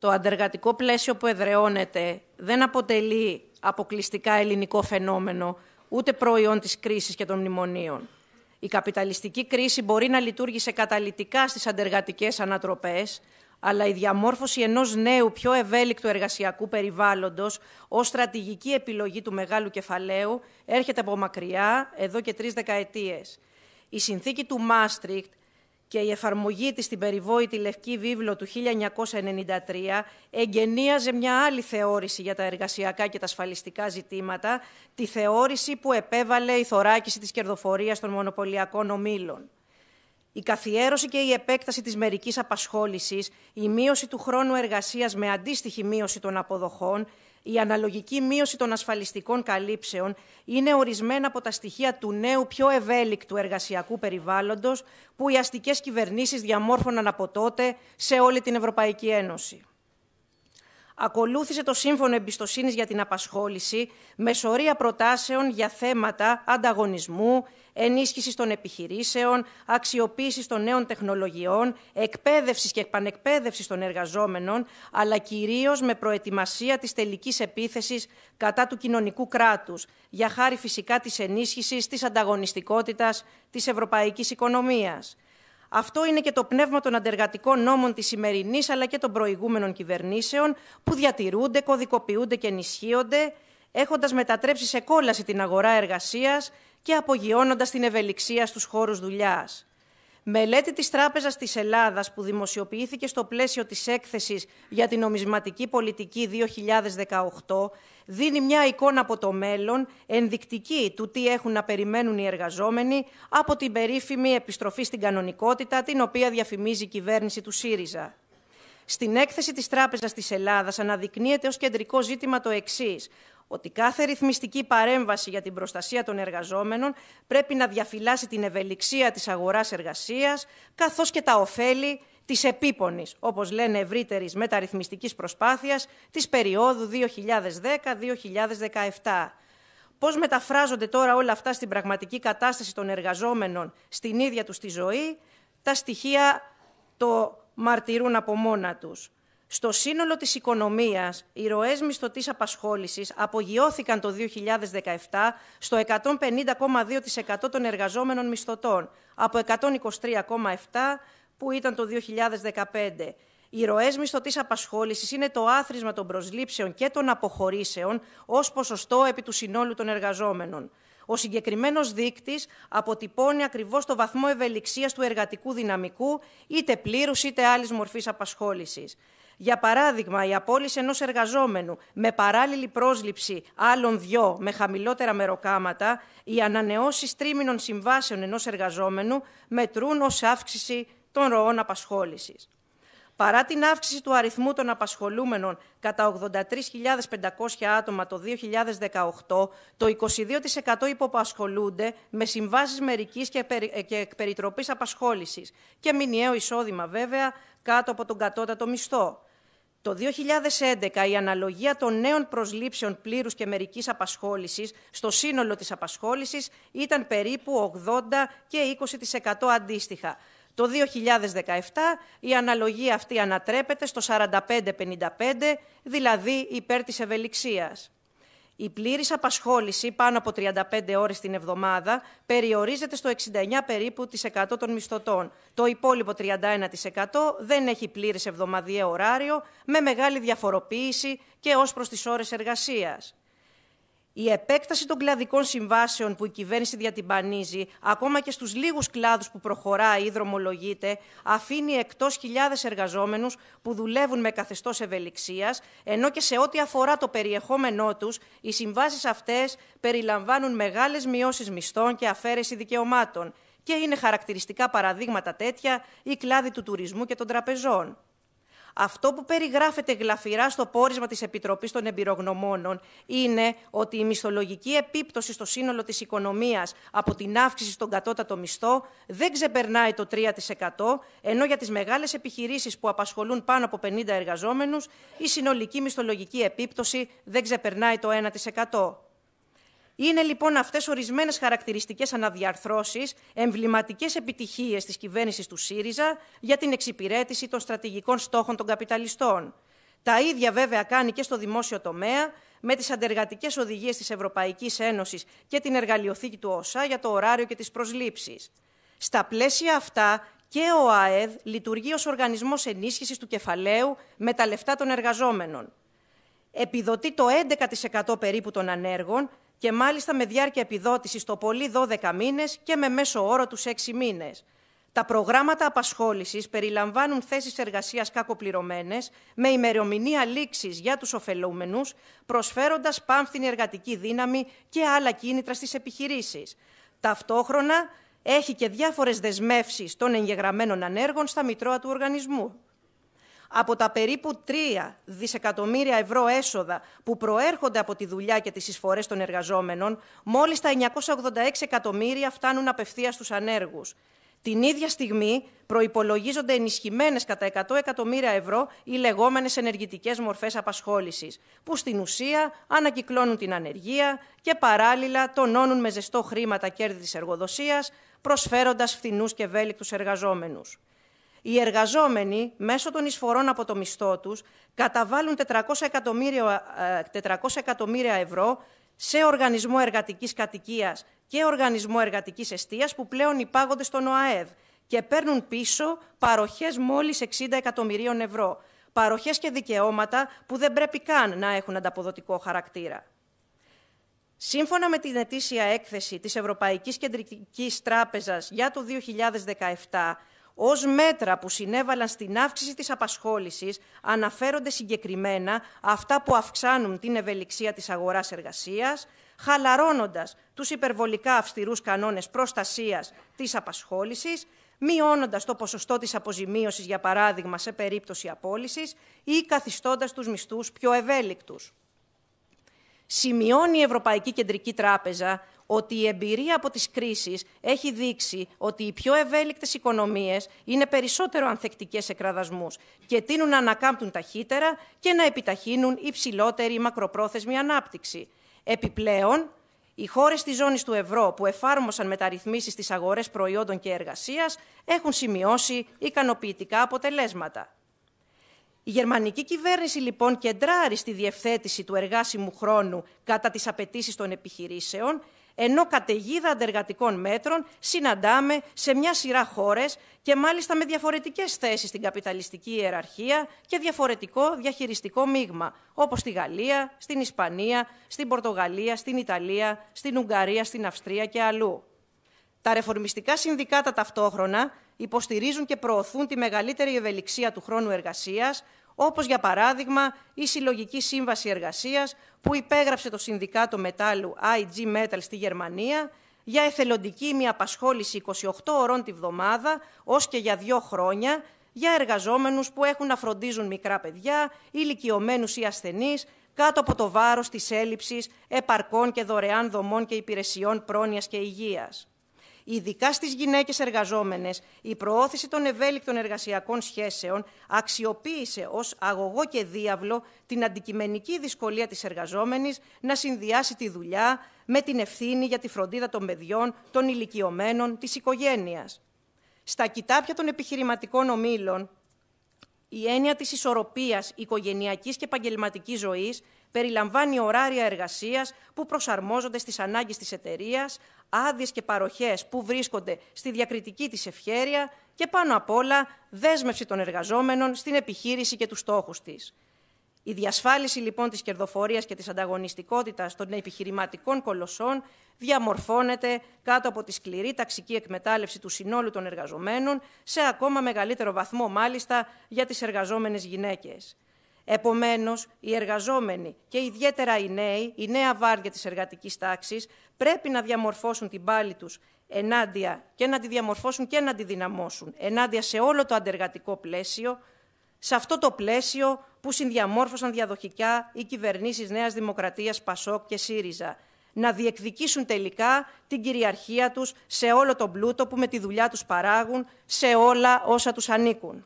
το αντεργατικό πλαίσιο που εδρεώνεται δεν αποτελεί αποκλειστικά ελληνικό φαινόμενο, ούτε προϊόν της κρίσης και των μνημονίων. Η καπιταλιστική κρίση μπορεί να λειτουργήσε καταλυτικά στις αντεργατικές ανατροπές, αλλά η διαμόρφωση ενός νέου πιο ευέλικτου εργασιακού περιβάλλοντος ως στρατηγική επιλογή του μεγάλου κεφαλαίου έρχεται από μακριά εδώ και τρεις δεκαετίες. Η συνθήκη του Μάστριχτ και η εφαρμογή της στην περιβόητη Λευκή Βίβλο του 1993 εγκαινίαζε μια άλλη θεώρηση για τα εργασιακά και τα ασφαλιστικά ζητήματα, τη θεώρηση που επέβαλε η θωράκιση της κερδοφορίας των μονοπωλιακών ομήλων. Η καθιέρωση και η επέκταση της μερικής απασχόλησης, η μείωση του χρόνου εργασίας με αντίστοιχη μείωση των αποδοχών, η αναλογική μείωση των ασφαλιστικών καλύψεων είναι ορισμένα από τα στοιχεία του νέου πιο ευέλικτου εργασιακού περιβάλλοντος που οι αστικές κυβερνήσεις διαμόρφωναν από τότε σε όλη την Ευρωπαϊκή Ένωση ακολούθησε το Σύμφωνο Εμπιστοσύνης για την Απασχόληση με σωρία προτάσεων για θέματα ανταγωνισμού, ενίσχυσης των επιχειρήσεων, αξιοποίησης των νέων τεχνολογιών, εκπαίδευσης και επανεκπαίδευσης των εργαζόμενων, αλλά κυρίως με προετοιμασία της τελικής επίθεσης κατά του κοινωνικού κράτους, για χάρη φυσικά της ενίσχυσης της ανταγωνιστικότητας της ευρωπαϊκής οικονομίας. Αυτό είναι και το πνεύμα των αντεργατικών νόμων της σημερινής αλλά και των προηγούμενων κυβερνήσεων, που διατηρούνται, κωδικοποιούνται και ενισχύονται, έχοντας μετατρέψει σε κόλαση την αγορά εργασίας και απογειώνοντας την ευελιξία στους χώρους δουλειάς. Μελέτη της Τράπεζας της Ελλάδας που δημοσιοποιήθηκε στο πλαίσιο της έκθεσης για την νομισματική πολιτική 2018 δίνει μια εικόνα από το μέλλον ενδεικτική του τι έχουν να περιμένουν οι εργαζόμενοι από την περίφημη επιστροφή στην κανονικότητα την οποία διαφημίζει η κυβέρνηση του ΣΥΡΙΖΑ. Στην έκθεση της Τράπεζας της Ελλάδας αναδεικνύεται ως κεντρικό ζήτημα το εξής, ότι κάθε ρυθμιστική παρέμβαση για την προστασία των εργαζόμενων πρέπει να διαφυλάσει την ευελιξία της αγοράς-εργασίας, καθώς και τα ωφέλη της επίπονης, όπως λένε ευρύτερης μεταρρυθμιστικής προσπάθειας, της περίοδου 2010-2017. Πώς μεταφράζονται τώρα όλα αυτά στην πραγματική κατάσταση των εργαζόμενων στην ίδια τους τη ζωή, τα στοιχεία το μαρτυρούν από μόνα τους. Στο σύνολο της οικονομίας, οι ροές μισθωτής απασχόλησης απογειώθηκαν το 2017 στο 150,2% των εργαζόμενων μισθωτών, από 123,7% που ήταν το 2015. Οι ροές μισθωτής απασχόλησης είναι το άθροισμα των προσλήψεων και των αποχωρήσεων ως ποσοστό επί του συνόλου των εργαζόμενων. Ο συγκεκριμένος δείκτης αποτυπώνει ακριβώς το βαθμό ευελιξίας του εργατικού δυναμικού, είτε πλήρους είτε άλλης μορφής απασχόλησης. Για παράδειγμα, η απόλυση ενός εργαζόμενου με παράλληλη πρόσληψη άλλων δυο με χαμηλότερα μεροκάματα, οι ανανεώσεις τρίμηνων συμβάσεων ενός εργαζόμενου μετρούν ως αύξηση των ροών απασχόλησης. Παρά την αύξηση του αριθμού των απασχολούμενων κατά 83.500 άτομα το 2018, το 22% υποπασχολούνται με συμβάσεις μερικής και, περι... απασχόλησης και μηνιαίο εισόδημα βέβαια κάτω από τον κατώτατο μισθό. Το 2011 η αναλογία των νέων προσλήψεων πλήρους και μερικής απασχόλησης στο σύνολο της απασχόλησης ήταν περίπου 80 και 20% αντίστοιχα. Το 2017 η αναλογία αυτή ανατρέπεται στο 45-55, δηλαδή υπέρ της ευελιξίας. Η πλήρης απασχόληση πάνω από 35 ώρες την εβδομάδα περιορίζεται στο 69 περίπου της 100 των μισθωτών. Το υπόλοιπο 31% δεν έχει πλήρη εβδομαδιαίο ωράριο με μεγάλη διαφοροποίηση και ως προς τις ώρες εργασίας. Η επέκταση των κλαδικών συμβάσεων που η κυβέρνηση διατυμπανίζει, ακόμα και στους λίγους κλάδους που προχωράει ή δρομολογείται, αφήνει εκτός χιλιάδες εργαζόμενους που δουλεύουν με καθεστώς ευελιξίας, ενώ και σε ό,τι αφορά το περιεχόμενό τους, οι συμβάσεις αυτές περιλαμβάνουν μεγάλες μειώσεις μισθών και αφαίρεση δικαιωμάτων. Και είναι χαρακτηριστικά παραδείγματα τέτοια η κλάδοι του τουρισμού και των τραπεζών. Αυτό που περιγράφεται γλαφυρά στο πόρισμα της Επιτροπής των Εμπειρογνωμόνων είναι ότι η μισθολογική επίπτωση στο σύνολο της οικονομίας από την αύξηση στον κατώτατο μισθό δεν ξεπερνάει το 3%, ενώ για τις μεγάλες επιχειρήσεις που απασχολούν πάνω από 50 εργαζόμενους η συνολική μισθολογική επίπτωση δεν ξεπερνάει το 1%. Είναι λοιπόν αυτές ορισμένες χαρακτηριστικές αναδιαρθρώσεις, εμβληματικές επιτυχίες της κυβέρνησης του ΣΥΡΙΖΑ για την εξυπηρέτηση των στρατηγικών στόχων των καπιταλιστών. Τα ίδια βέβαια κάνει και στο δημόσιο τομέα με τις αντεργατικές οδηγίες της Ευρωπαϊκής Ένωσης και την εργαλειοθήκη του ΟΣΑ για το ωράριο και τις προσλήψεις. Στα πλαίσια αυτά και ο ΑΕΔ λειτουργεί ως οργανισμός ενίσχυσης του κεφαλαίου με τα λεφτά των εργαζόμενων. Επιδοτεί το 11% περίπου των ανέργων και μάλιστα με διάρκεια επιδότησης το πολύ 12 μήνες και με μέσο όρο τους 6 μήνες. Τα προγράμματα απασχόλησης περιλαμβάνουν θέσεις εργασίας κακοπληρωμένες με ημερομηνία λήξης για τους ωφελούμενους, προσφέροντας πάμφθινη εργατική δύναμη και άλλα κίνητρα στις επιχειρήσεις. Ταυτόχρονα έχει και διάφορες δεσμεύσεις των εγγεγραμμένων ανέργων στα μητρώα του οργανισμού από τα περίπου 3 δισεκατομμύρια ευρώ έσοδα που προέρχονται από τη δουλειά και τις εισφορές των εργαζόμενων, μόλις τα 986 εκατομμύρια φτάνουν απευθείας στους ανέργους. Την ίδια στιγμή προϋπολογίζονται ενισχυμένες κατά 100 εκατομμύρια ευρώ οι λεγόμενες ενεργητικές μορφές απασχόλησης, που στην ουσία ανακυκλώνουν την ανεργία και παράλληλα τονώνουν με ζεστό χρήμα τα κέρδη της εργοδοσίας, προσφέροντας φθηνούς και ευέλικτους εργαζόμενους. Οι εργαζόμενοι, μέσω των εισφορών από το μισθό τους, καταβάλουν 400 εκατομμύρια, 400 ε, εκατομμύρια ευρώ σε οργανισμό εργατικής κατοικίας και οργανισμό εργατικής εστίας που πλέον υπάγονται στον ΟΑΕΔ και παίρνουν πίσω παροχές μόλις 60 εκατομμυρίων ευρώ. Παροχές και δικαιώματα που δεν πρέπει καν να έχουν ανταποδοτικό χαρακτήρα. Σύμφωνα με την ετήσια έκθεση της Ευρωπαϊκής Κεντρικής Τράπεζας για το 2017, ως μέτρα που συνέβαλαν στην αύξηση της απασχόλησης αναφέρονται συγκεκριμένα αυτά που αυξάνουν την ευελιξία της αγοράς εργασίας, χαλαρώνοντας τους υπερβολικά αυστηρούς κανόνες προστασίας της απασχόλησης, μειώνοντας το ποσοστό της αποζημίωσης, για παράδειγμα, σε περίπτωση απόλυσης ή καθιστώντας τους μισθούς πιο ευέλικτους. Σημειώνει η Ευρωπαϊκή Κεντρική Τράπεζα ότι η εμπειρία από τις κρίσεις έχει δείξει ότι οι πιο ευέλικτες οικονομίες είναι περισσότερο ανθεκτικές σε κραδασμούς και τείνουν να ανακάμπτουν ταχύτερα και να επιταχύνουν υψηλότερη μακροπρόθεσμη ανάπτυξη. Επιπλέον, οι χώρες της ζώνης του ευρώ που εφάρμοσαν μεταρρυθμίσεις στις αγορές προϊόντων και εργασίας έχουν σημειώσει ικανοποιητικά αποτελέσματα. Η γερμανική κυβέρνηση λοιπόν κεντράρει στη διευθέτηση του εργάσιμου χρόνου κατά τις απαιτήσεις των επιχειρήσεων ενώ καταιγίδα αντεργατικών μέτρων συναντάμε σε μια σειρά χώρες και μάλιστα με διαφορετικές θέσεις στην καπιταλιστική ιεραρχία και διαφορετικό διαχειριστικό μείγμα, όπως στη Γαλλία, στην Ισπανία, στην Πορτογαλία, στην Ιταλία, στην Ουγγαρία, στην Αυστρία και αλλού. Τα ρεφορμιστικά συνδικάτα ταυτόχρονα υποστηρίζουν και προωθούν τη μεγαλύτερη ευελιξία του χρόνου εργασίας, όπως για παράδειγμα η Συλλογική Σύμβαση Εργασίας που υπέγραψε το Συνδικάτο Μετάλλου IG Metal στη Γερμανία για εθελοντική μια απασχόληση 28 ώρων τη βδομάδα ως και για δύο χρόνια για εργαζόμενους που έχουν να φροντίζουν μικρά παιδιά, ηλικιωμένους ή ασθενείς, κάτω από το βάρος της έλλειψης επαρκών και δωρεάν δομών και υπηρεσιών πρόνοιας και υγείας ειδικά στις γυναίκες εργαζόμενες, η προώθηση των ευέλικτων εργασιακών σχέσεων αξιοποίησε ως αγωγό και διάβλο την αντικειμενική δυσκολία της εργαζόμενης να συνδυάσει τη δουλειά με την ευθύνη για τη φροντίδα των παιδιών, των ηλικιωμένων, της οικογένειας. Στα κοιτάπια των επιχειρηματικών ομήλων, η έννοια της ισορροπίας οικογενειακής και επαγγελματικής ζωής περιλαμβάνει ωράρια εργασίας που προσαρμόζονται στις ανάγκες της εταιρείας, άδειες και παροχές που βρίσκονται στη διακριτική της ευχέρεια και πάνω απ' όλα δέσμευση των εργαζόμενων στην επιχείρηση και τους στόχους της. Η διασφάλιση λοιπόν της κερδοφορίας και της ανταγωνιστικότητας των επιχειρηματικών κολοσσών διαμορφώνεται κάτω από τη σκληρή ταξική εκμετάλλευση του συνόλου των εργαζομένων, σε ακόμα μεγαλύτερο βαθμό μάλιστα για τις εργαζόμενες γυναίκες. Επομένως, οι εργαζόμενοι και ιδιαίτερα οι νέοι, η νέα βάρδια της εργατικής τάξης, πρέπει να διαμορφώσουν την πάλη τους ενάντια και να τη διαμορφώσουν και να τη δυναμώσουν ενάντια σε όλο το αντεργατικό πλαίσιο, σε αυτό το πλαίσιο που συνδιαμόρφωσαν διαδοχικά οι κυβερνήσεις νέας δημοκρατίας Πασόκ και ΣΥΡΙΖΑ, να διεκδικήσουν τελικά την κυριαρχία τους σε όλο τον πλούτο που με τη δουλειά τους παράγουν, σε όλα όσα τους ανήκουν.